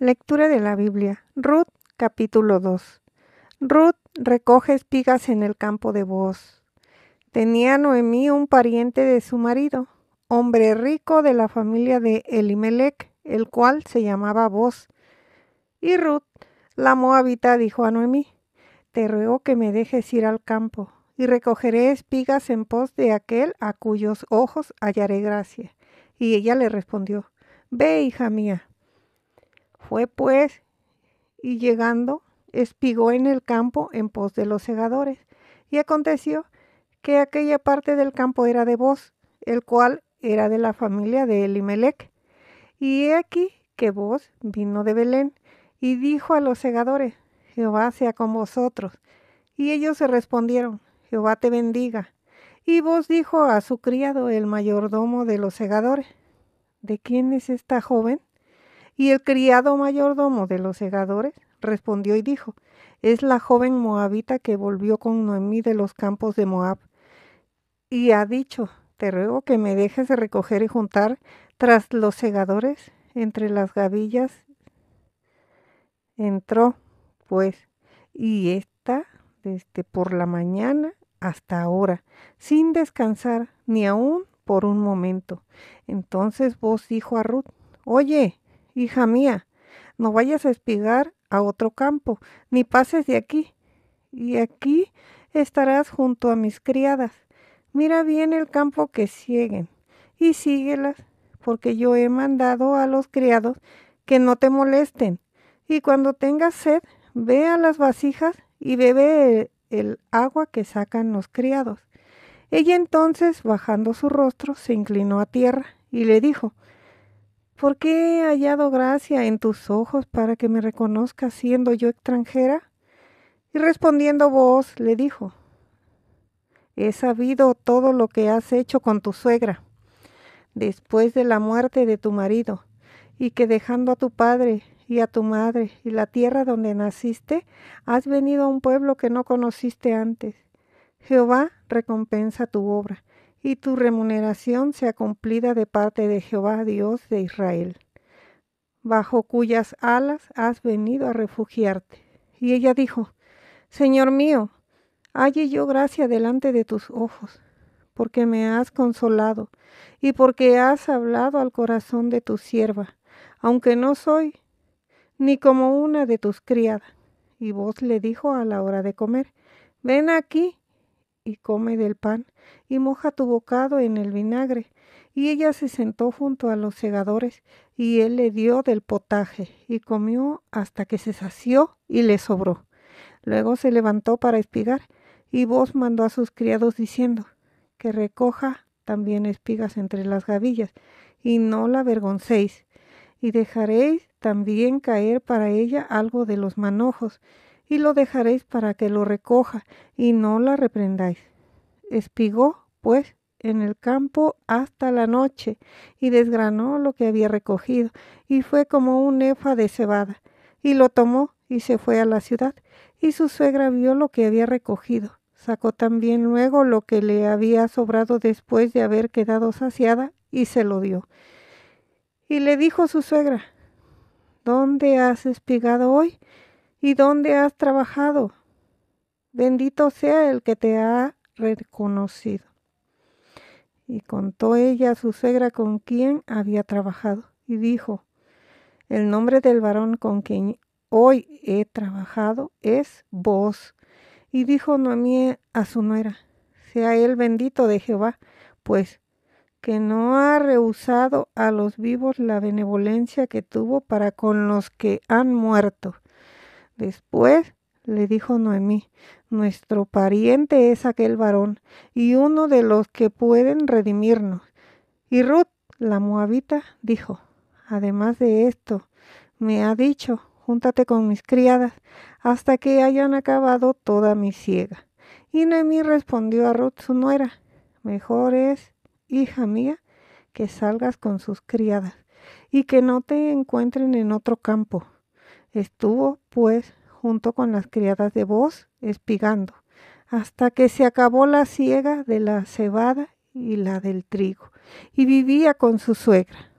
Lectura de la Biblia. Ruth capítulo 2. Ruth recoge espigas en el campo de vos. Tenía Noemí un pariente de su marido, hombre rico de la familia de Elimelech, el cual se llamaba Boz. Y Ruth, la moabita, dijo a Noemí, te ruego que me dejes ir al campo, y recogeré espigas en pos de aquel a cuyos ojos hallaré gracia. Y ella le respondió, Ve, hija mía, fue pues y llegando espigó en el campo en pos de los segadores. Y aconteció que aquella parte del campo era de vos, el cual era de la familia de Elimelec Y he aquí que vos vino de Belén y dijo a los segadores, Jehová sea con vosotros. Y ellos se respondieron, Jehová te bendiga. Y vos dijo a su criado, el mayordomo de los segadores, ¿de quién es esta joven? Y el criado mayordomo de los segadores respondió y dijo, es la joven moabita que volvió con Noemí de los campos de Moab. Y ha dicho, te ruego que me dejes de recoger y juntar tras los segadores entre las gavillas. Entró, pues, y está desde por la mañana hasta ahora, sin descansar ni aún por un momento. Entonces vos dijo a Ruth, oye, Hija mía, no vayas a espigar a otro campo, ni pases de aquí. Y aquí estarás junto a mis criadas. Mira bien el campo que siguen, y síguelas, porque yo he mandado a los criados que no te molesten. Y cuando tengas sed, ve a las vasijas y bebe el, el agua que sacan los criados. Ella entonces, bajando su rostro, se inclinó a tierra y le dijo, ¿Por qué he hallado gracia en tus ojos para que me reconozcas siendo yo extranjera? Y respondiendo vos, le dijo, He sabido todo lo que has hecho con tu suegra, después de la muerte de tu marido, y que dejando a tu padre y a tu madre y la tierra donde naciste, has venido a un pueblo que no conociste antes. Jehová recompensa tu obra y tu remuneración sea cumplida de parte de Jehová Dios de Israel, bajo cuyas alas has venido a refugiarte. Y ella dijo, Señor mío, halle yo gracia delante de tus ojos, porque me has consolado, y porque has hablado al corazón de tu sierva, aunque no soy ni como una de tus criadas. Y vos le dijo a la hora de comer, ven aquí y come del pan, y moja tu bocado en el vinagre. Y ella se sentó junto a los segadores, y él le dio del potaje, y comió hasta que se sació y le sobró. Luego se levantó para espigar, y vos mandó a sus criados diciendo, que recoja también espigas entre las gavillas, y no la avergoncéis, y dejaréis también caer para ella algo de los manojos, y lo dejaréis para que lo recoja, y no la reprendáis. Espigó, pues, en el campo hasta la noche, y desgranó lo que había recogido, y fue como un efa de cebada, y lo tomó, y se fue a la ciudad, y su suegra vio lo que había recogido. Sacó también luego lo que le había sobrado después de haber quedado saciada, y se lo dio. Y le dijo su suegra, ¿Dónde has espigado hoy? ¿Y dónde has trabajado? Bendito sea el que te ha reconocido. Y contó ella a su suegra con quien había trabajado, y dijo, el nombre del varón con quien hoy he trabajado es vos. Y dijo Noemí a su nuera, sea él bendito de Jehová, pues que no ha rehusado a los vivos la benevolencia que tuvo para con los que han muerto, Después le dijo Noemí, nuestro pariente es aquel varón y uno de los que pueden redimirnos. Y Ruth, la moabita, dijo, además de esto, me ha dicho, júntate con mis criadas hasta que hayan acabado toda mi siega. Y Noemí respondió a Ruth su nuera, mejor es, hija mía, que salgas con sus criadas y que no te encuentren en otro campo Estuvo, pues, junto con las criadas de voz, espigando, hasta que se acabó la siega de la cebada y la del trigo, y vivía con su suegra.